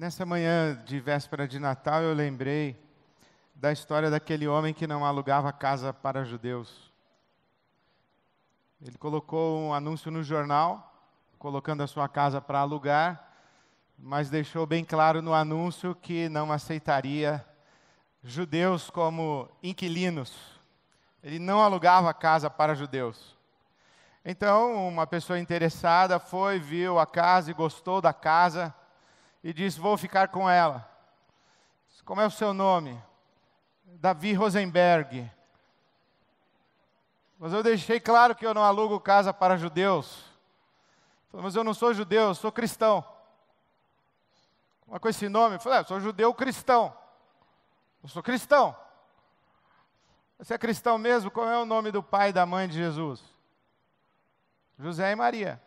Nessa manhã de véspera de Natal, eu lembrei da história daquele homem que não alugava casa para judeus. Ele colocou um anúncio no jornal, colocando a sua casa para alugar, mas deixou bem claro no anúncio que não aceitaria judeus como inquilinos. Ele não alugava casa para judeus. Então, uma pessoa interessada foi, viu a casa e gostou da casa e disse: Vou ficar com ela. Como é o seu nome? Davi Rosenberg. Mas eu deixei claro que eu não alugo casa para judeus. Mas eu não sou judeu, eu sou cristão. Mas com esse nome, eu falei, ah, sou judeu cristão. Eu sou cristão. Você é cristão mesmo? Qual é o nome do pai e da mãe de Jesus? José e Maria.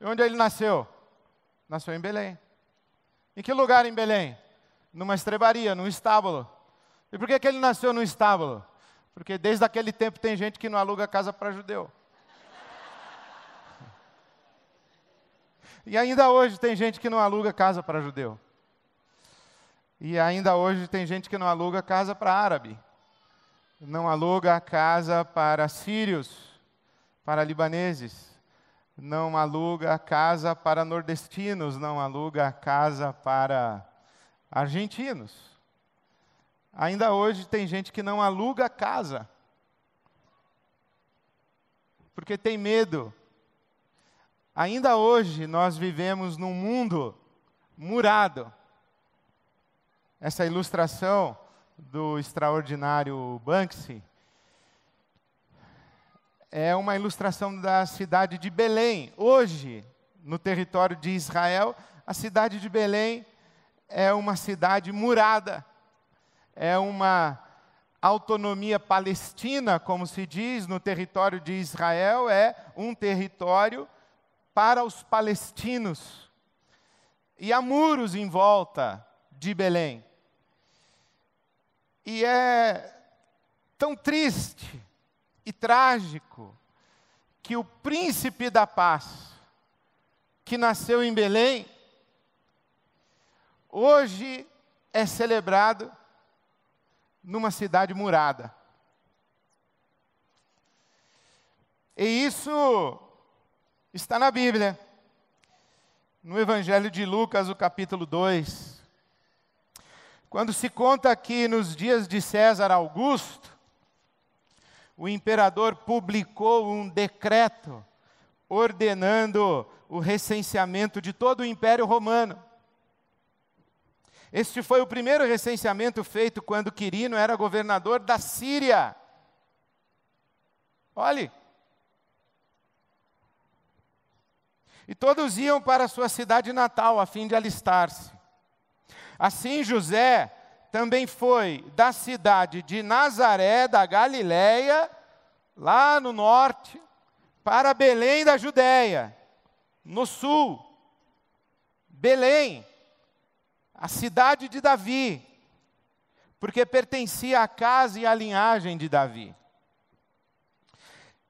E onde ele nasceu? Nasceu em Belém. Em que lugar em Belém? Numa estrebaria, num estábulo. E por que, que ele nasceu num estábulo? Porque desde aquele tempo tem gente que não aluga casa para judeu. E ainda hoje tem gente que não aluga casa para judeu. E ainda hoje tem gente que não aluga casa para árabe. Não aluga casa para sírios, para libaneses não aluga casa para nordestinos, não aluga casa para argentinos. Ainda hoje tem gente que não aluga casa. Porque tem medo. Ainda hoje nós vivemos num mundo murado. Essa ilustração do extraordinário Banksy é uma ilustração da cidade de Belém. Hoje, no território de Israel, a cidade de Belém é uma cidade murada, é uma autonomia palestina, como se diz, no território de Israel, é um território para os palestinos. E há muros em volta de Belém. E é tão triste e trágico que o príncipe da paz, que nasceu em Belém, hoje é celebrado numa cidade murada. E isso está na Bíblia, no Evangelho de Lucas, o capítulo 2. Quando se conta que nos dias de César Augusto, o imperador publicou um decreto ordenando o recenseamento de todo o Império Romano. Este foi o primeiro recenseamento feito quando Quirino era governador da Síria. Olhe. E todos iam para sua cidade natal a fim de alistar-se. Assim José também foi da cidade de Nazaré, da Galiléia, lá no norte, para Belém da Judéia, no sul. Belém, a cidade de Davi, porque pertencia à casa e à linhagem de Davi.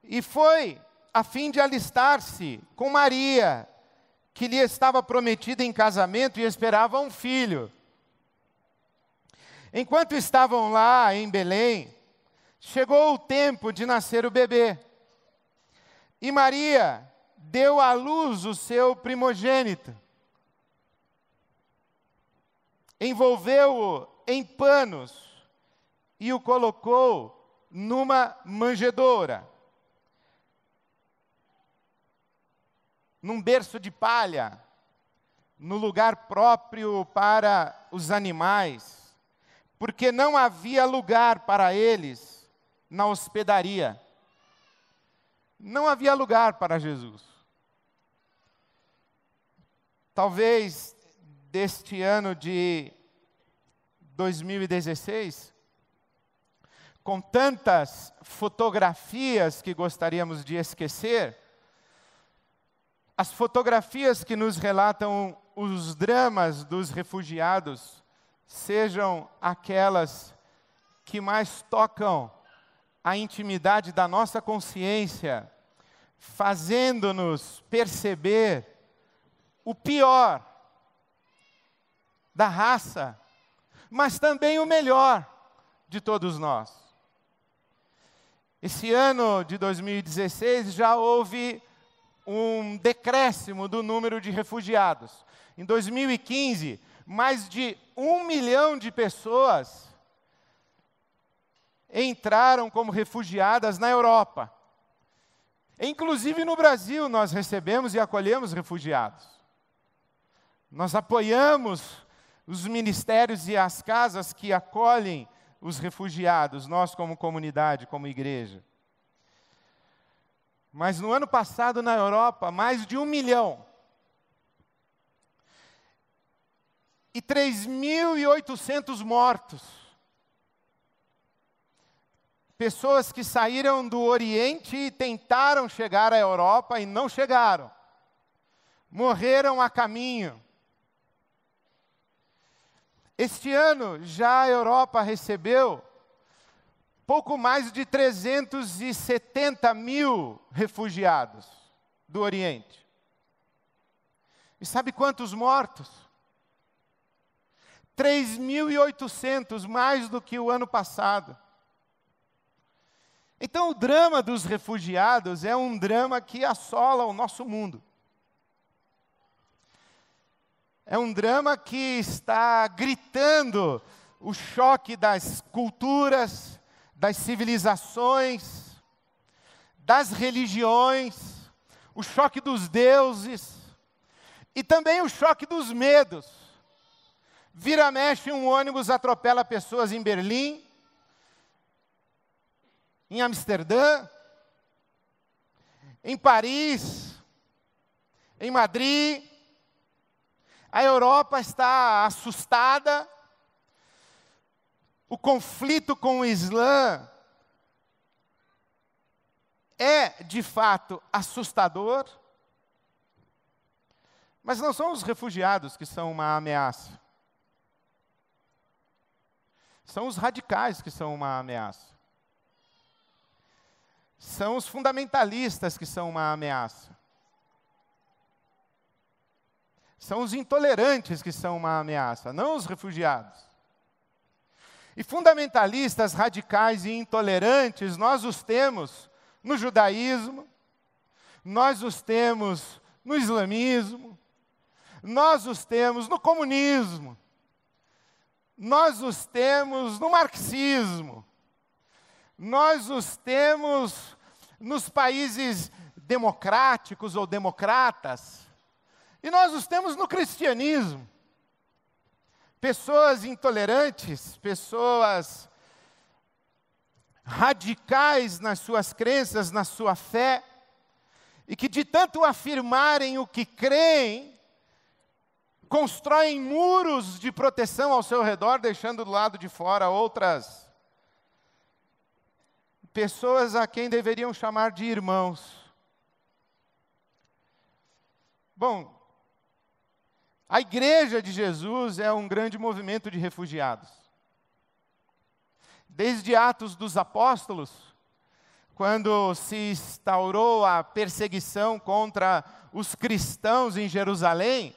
E foi a fim de alistar-se com Maria, que lhe estava prometida em casamento e esperava um filho. Enquanto estavam lá em Belém, chegou o tempo de nascer o bebê. E Maria deu à luz o seu primogênito. Envolveu-o em panos e o colocou numa manjedoura. Num berço de palha, no lugar próprio para os animais porque não havia lugar para eles na hospedaria. Não havia lugar para Jesus. Talvez deste ano de 2016, com tantas fotografias que gostaríamos de esquecer, as fotografias que nos relatam os dramas dos refugiados sejam aquelas que mais tocam a intimidade da nossa consciência, fazendo-nos perceber o pior da raça, mas também o melhor de todos nós. Esse ano de 2016 já houve um decréscimo do número de refugiados. Em 2015, mais de um milhão de pessoas entraram como refugiadas na Europa. Inclusive no Brasil, nós recebemos e acolhemos refugiados. Nós apoiamos os ministérios e as casas que acolhem os refugiados, nós, como comunidade, como igreja. Mas no ano passado, na Europa, mais de um milhão e 3.800 mortos. Pessoas que saíram do Oriente e tentaram chegar à Europa e não chegaram. Morreram a caminho. Este ano já a Europa recebeu pouco mais de 370 mil refugiados do Oriente. E sabe quantos mortos? 3.800 mais do que o ano passado. Então, o drama dos refugiados é um drama que assola o nosso mundo. É um drama que está gritando o choque das culturas, das civilizações, das religiões, o choque dos deuses e também o choque dos medos. Vira mexe, um ônibus atropela pessoas em Berlim, em Amsterdã, em Paris, em Madrid. A Europa está assustada. O conflito com o Islã é, de fato, assustador. Mas não são os refugiados que são uma ameaça. São os radicais que são uma ameaça. São os fundamentalistas que são uma ameaça. São os intolerantes que são uma ameaça, não os refugiados. E fundamentalistas, radicais e intolerantes, nós os temos no judaísmo, nós os temos no islamismo, nós os temos no comunismo, nós os temos no marxismo, nós os temos nos países democráticos ou democratas, e nós os temos no cristianismo. Pessoas intolerantes, pessoas radicais nas suas crenças, na sua fé, e que de tanto afirmarem o que creem, constroem muros de proteção ao seu redor, deixando do lado de fora outras pessoas a quem deveriam chamar de irmãos. Bom, a igreja de Jesus é um grande movimento de refugiados. Desde Atos dos Apóstolos, quando se instaurou a perseguição contra os cristãos em Jerusalém,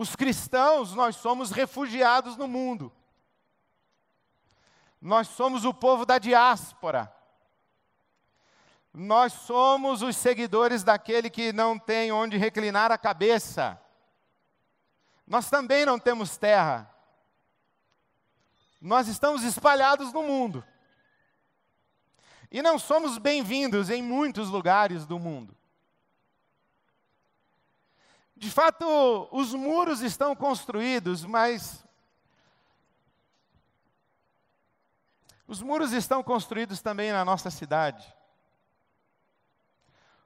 os cristãos, nós somos refugiados no mundo. Nós somos o povo da diáspora. Nós somos os seguidores daquele que não tem onde reclinar a cabeça. Nós também não temos terra. Nós estamos espalhados no mundo. E não somos bem-vindos em muitos lugares do mundo. De fato, os muros estão construídos, mas. Os muros estão construídos também na nossa cidade.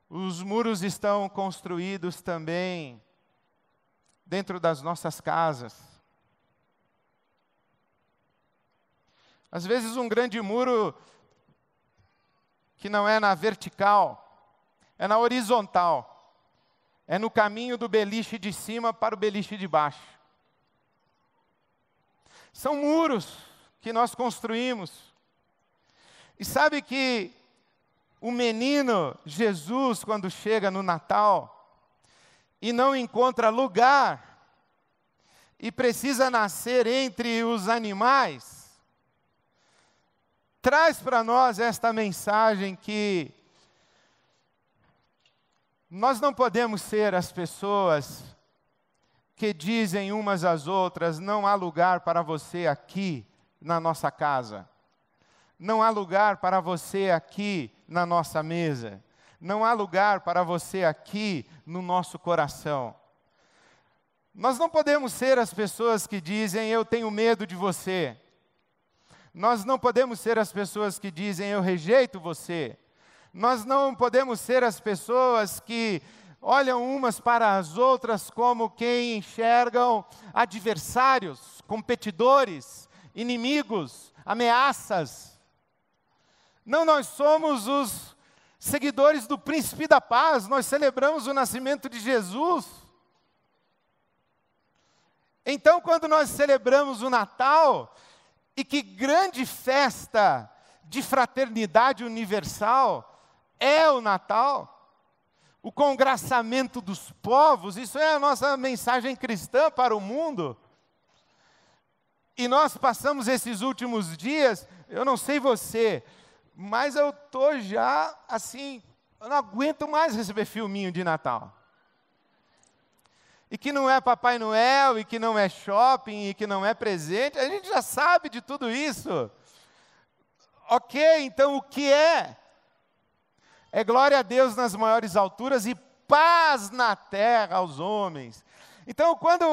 Os muros estão construídos também dentro das nossas casas. Às vezes, um grande muro que não é na vertical, é na horizontal é no caminho do beliche de cima para o beliche de baixo. São muros que nós construímos. E sabe que o menino Jesus, quando chega no Natal e não encontra lugar e precisa nascer entre os animais, traz para nós esta mensagem que nós não podemos ser as pessoas que dizem umas às outras: não há lugar para você aqui na nossa casa, não há lugar para você aqui na nossa mesa, não há lugar para você aqui no nosso coração. Nós não podemos ser as pessoas que dizem: eu tenho medo de você. Nós não podemos ser as pessoas que dizem: eu rejeito você. Nós não podemos ser as pessoas que olham umas para as outras como quem enxergam adversários, competidores, inimigos, ameaças. Não, nós somos os seguidores do príncipe da paz, nós celebramos o nascimento de Jesus. Então, quando nós celebramos o Natal, e que grande festa de fraternidade universal, é o Natal. O congraçamento dos povos, isso é a nossa mensagem cristã para o mundo. E nós passamos esses últimos dias, eu não sei você, mas eu tô já assim, eu não aguento mais receber filminho de Natal. E que não é Papai Noel, e que não é shopping, e que não é presente, a gente já sabe de tudo isso. Ok, então o que é? É glória a Deus nas maiores alturas e paz na terra aos homens. Então, quando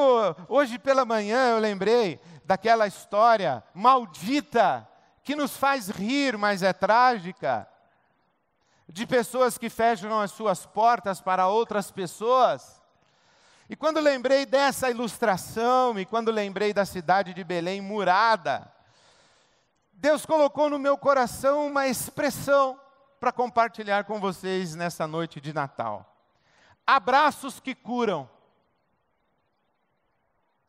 hoje pela manhã eu lembrei daquela história maldita que nos faz rir, mas é trágica, de pessoas que fecham as suas portas para outras pessoas. E quando lembrei dessa ilustração, e quando lembrei da cidade de Belém murada, Deus colocou no meu coração uma expressão para compartilhar com vocês nessa noite de Natal. Abraços que curam.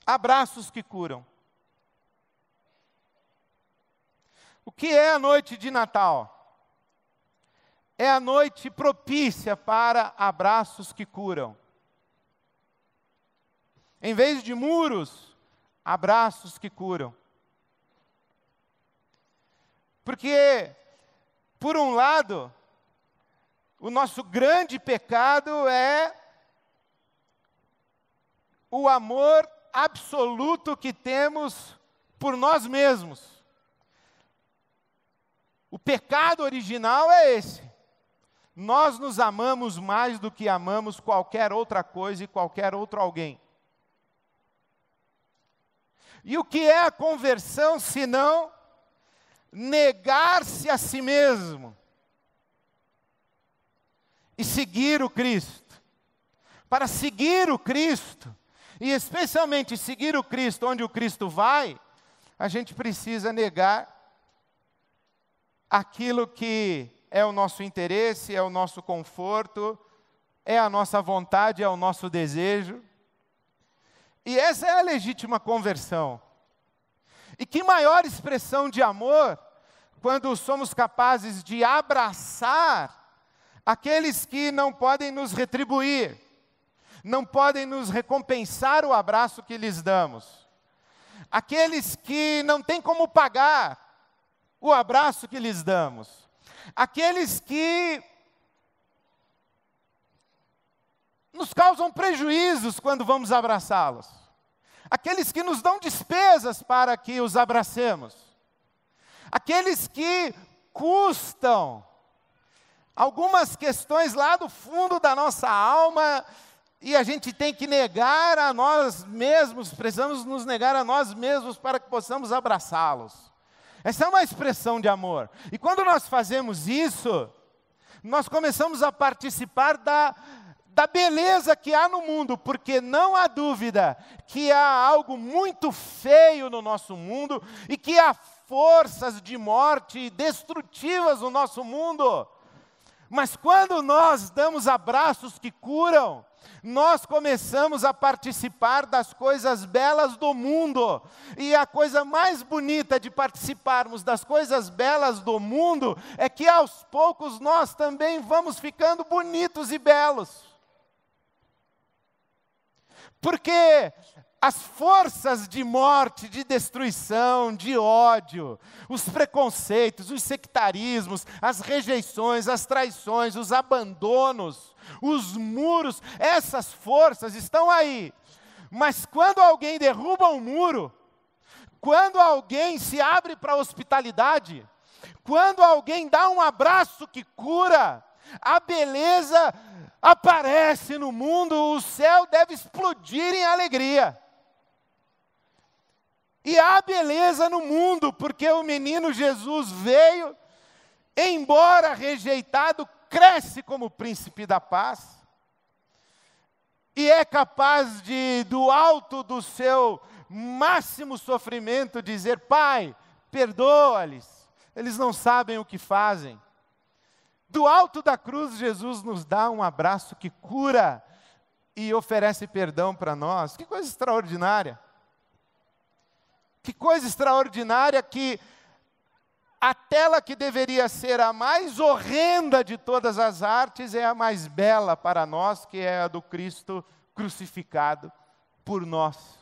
Abraços que curam. O que é a noite de Natal? É a noite propícia para abraços que curam. Em vez de muros, abraços que curam. Porque por um lado, o nosso grande pecado é o amor absoluto que temos por nós mesmos. O pecado original é esse. Nós nos amamos mais do que amamos qualquer outra coisa e qualquer outro alguém. E o que é a conversão se não? negar-se a si mesmo e seguir o Cristo. Para seguir o Cristo, e especialmente seguir o Cristo onde o Cristo vai, a gente precisa negar aquilo que é o nosso interesse, é o nosso conforto, é a nossa vontade, é o nosso desejo. E essa é a legítima conversão. E que maior expressão de amor quando somos capazes de abraçar aqueles que não podem nos retribuir, não podem nos recompensar o abraço que lhes damos, aqueles que não têm como pagar o abraço que lhes damos, aqueles que nos causam prejuízos quando vamos abraçá-los aqueles que nos dão despesas para que os abracemos, aqueles que custam algumas questões lá do fundo da nossa alma e a gente tem que negar a nós mesmos, precisamos nos negar a nós mesmos para que possamos abraçá-los. Essa é uma expressão de amor. E quando nós fazemos isso, nós começamos a participar da da beleza que há no mundo, porque não há dúvida que há algo muito feio no nosso mundo e que há forças de morte destrutivas no nosso mundo. Mas quando nós damos abraços que curam, nós começamos a participar das coisas belas do mundo. E a coisa mais bonita de participarmos das coisas belas do mundo é que aos poucos nós também vamos ficando bonitos e belos porque as forças de morte, de destruição, de ódio, os preconceitos, os sectarismos, as rejeições, as traições, os abandonos, os muros, essas forças estão aí. Mas quando alguém derruba um muro, quando alguém se abre para a hospitalidade, quando alguém dá um abraço que cura, a beleza aparece no mundo, o céu deve explodir em alegria. E há beleza no mundo, porque o menino Jesus veio, embora rejeitado, cresce como príncipe da paz, e é capaz de, do alto do seu máximo sofrimento, dizer: Pai, perdoa-lhes, eles não sabem o que fazem. Do alto da cruz, Jesus nos dá um abraço que cura e oferece perdão para nós. Que coisa extraordinária! Que coisa extraordinária que a tela que deveria ser a mais horrenda de todas as artes é a mais bela para nós, que é a do Cristo crucificado por nós.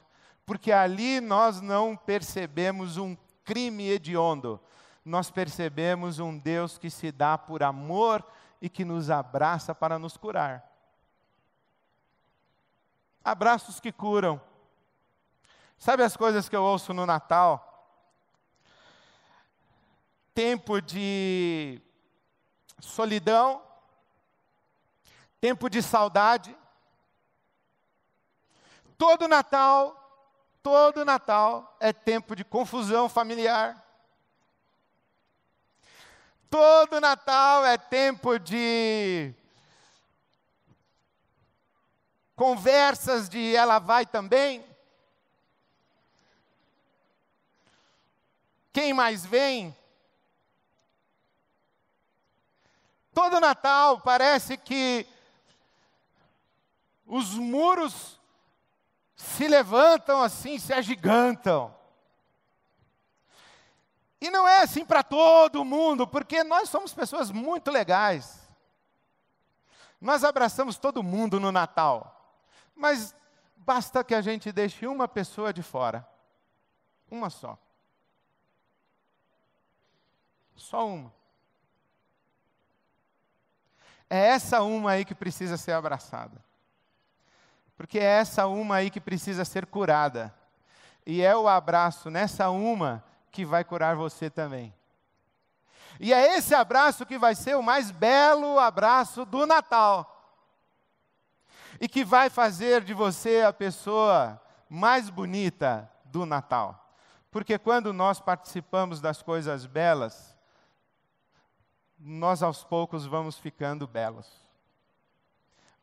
Porque ali nós não percebemos um crime hediondo, nós percebemos um Deus que se dá por amor e que nos abraça para nos curar. Abraços que curam. Sabe as coisas que eu ouço no Natal? Tempo de solidão, tempo de saudade. Todo Natal, todo Natal é tempo de confusão familiar Todo Natal é tempo de conversas de ela vai também. Quem mais vem? Todo Natal parece que os muros se levantam assim, se agigantam. E não é assim para todo mundo, porque nós somos pessoas muito legais. Nós abraçamos todo mundo no Natal, mas basta que a gente deixe uma pessoa de fora. Uma só. Só uma. É essa uma aí que precisa ser abraçada. Porque é essa uma aí que precisa ser curada. E é o abraço nessa uma que vai curar você também. E é esse abraço que vai ser o mais belo abraço do Natal. E que vai fazer de você a pessoa mais bonita do Natal. Porque quando nós participamos das coisas belas, nós aos poucos vamos ficando belos.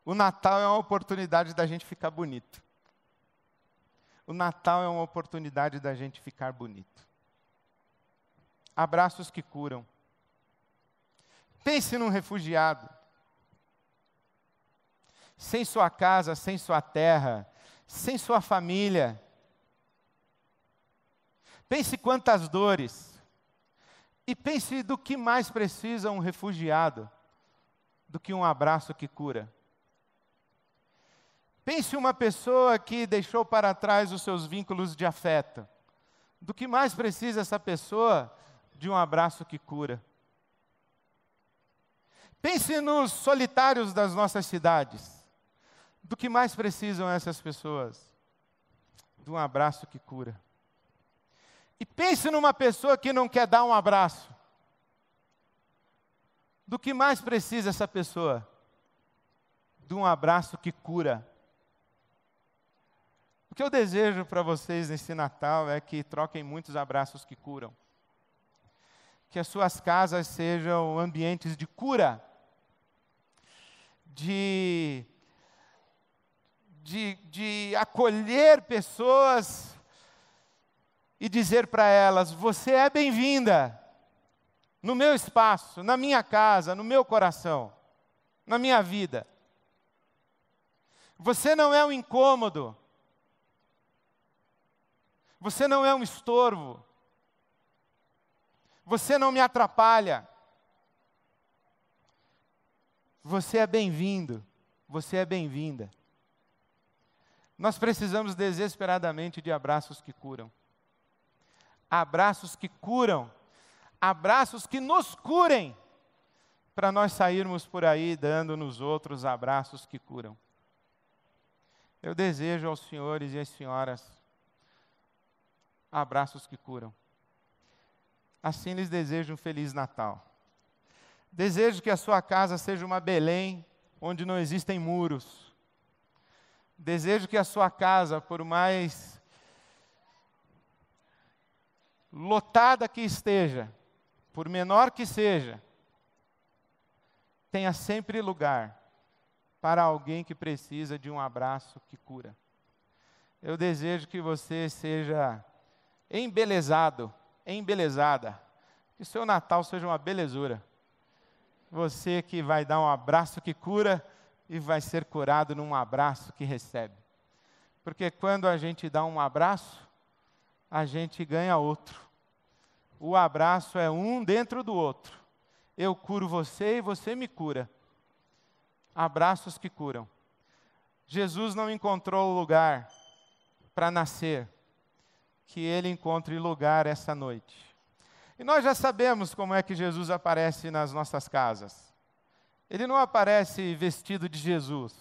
O Natal é uma oportunidade da gente ficar bonito. O Natal é uma oportunidade da gente ficar bonito abraços que curam. Pense num refugiado. Sem sua casa, sem sua terra, sem sua família. Pense quantas dores. E pense do que mais precisa um refugiado do que um abraço que cura. Pense uma pessoa que deixou para trás os seus vínculos de afeto. Do que mais precisa essa pessoa de um abraço que cura. Pense nos solitários das nossas cidades. Do que mais precisam essas pessoas? De um abraço que cura. E pense numa pessoa que não quer dar um abraço. Do que mais precisa essa pessoa? De um abraço que cura. O que eu desejo para vocês nesse Natal é que troquem muitos abraços que curam que as suas casas sejam ambientes de cura, de, de, de acolher pessoas e dizer para elas: você é bem-vinda no meu espaço, na minha casa, no meu coração, na minha vida. Você não é um incômodo. Você não é um estorvo. Você não me atrapalha. Você é bem-vindo. Você é bem-vinda. Nós precisamos desesperadamente de abraços que curam. Abraços que curam. Abraços que nos curem. Para nós sairmos por aí dando nos outros abraços que curam. Eu desejo aos senhores e às senhoras abraços que curam assim lhes desejo um feliz Natal. Desejo que a sua casa seja uma Belém onde não existem muros. Desejo que a sua casa, por mais lotada que esteja, por menor que seja, tenha sempre lugar para alguém que precisa de um abraço que cura. Eu desejo que você seja embelezado embelezada. Que o seu Natal seja uma belezura. Você que vai dar um abraço que cura e vai ser curado num abraço que recebe. Porque quando a gente dá um abraço, a gente ganha outro. O abraço é um dentro do outro. Eu curo você e você me cura. Abraços que curam. Jesus não encontrou lugar para nascer que ele encontre lugar essa noite. E nós já sabemos como é que Jesus aparece nas nossas casas. Ele não aparece vestido de Jesus.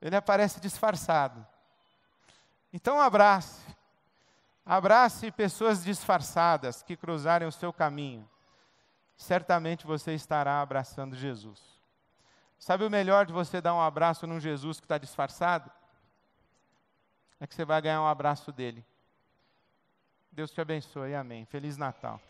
Ele aparece disfarçado. Então abrace. Abrace pessoas disfarçadas que cruzarem o seu caminho. Certamente você estará abraçando Jesus. Sabe o melhor de você dar um abraço num Jesus que está disfarçado? É que você vai ganhar um abraço dele. Deus te abençoe. Amém. Feliz Natal.